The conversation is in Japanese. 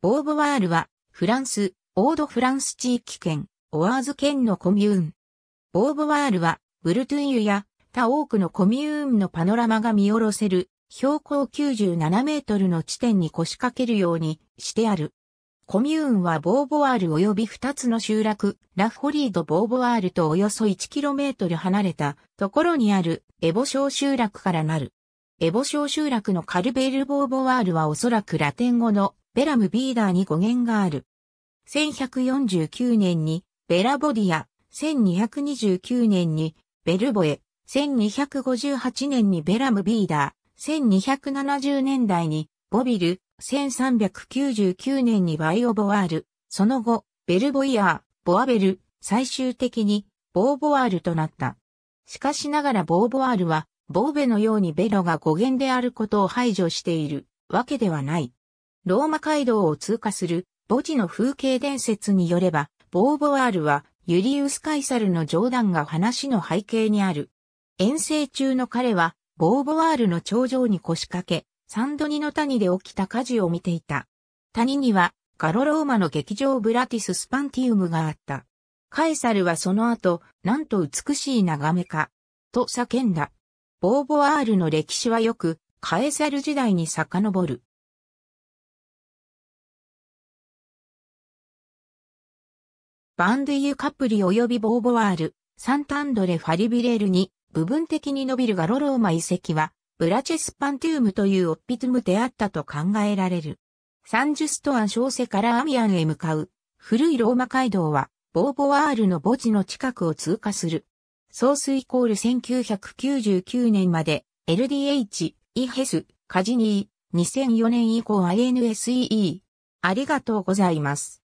ボーヴォワールは、フランス、オードフランス地域圏、オアーズ県のコミューン。ボーヴォワールは、ブルトゥイユや他多くのコミューンのパノラマが見下ろせる、標高97メートルの地点に腰掛けるようにしてある。コミューンはボーヴォワール及び2つの集落、ラフホリード・ボーヴォワールとおよそ1トル離れたところにあるエボショー集落からなる。エボー集落のカルベール・ボーォワールはおそらくラテン語のベラムビーダーに語源がある。1149年にベラボディア、1229年にベルボエ、1258年にベラムビーダー、1270年代にボビル、1399年にバイオボワール、その後、ベルボイアー、ボアベル、最終的にボーボワールとなった。しかしながらボーボワールは、ボーベのようにベロが語源であることを排除しているわけではない。ローマ街道を通過する墓地の風景伝説によれば、ボーヴォワールはユリウス・カイサルの冗談が話の背景にある。遠征中の彼は、ボーヴォワールの頂上に腰掛け、サンドニの谷で起きた火事を見ていた。谷には、ガロローマの劇場ブラティス・スパンティウムがあった。カエサルはその後、なんと美しい眺めか、と叫んだ。ボーヴォワールの歴史はよく、カエサル時代に遡る。バンドゥユカプリ及びボーボワール、サンタンドレ・ファリビレールに部分的に伸びるガロローマ遺跡は、ブラチェスパンティームというオッピトゥムであったと考えられる。サンジュストアン小瀬からアミアンへ向かう古いローマ街道は、ボーボワールの墓地の近くを通過する。総水イコール1999年まで LDH、イヘス、カジニー、2004年以降 i n s e e ありがとうございます。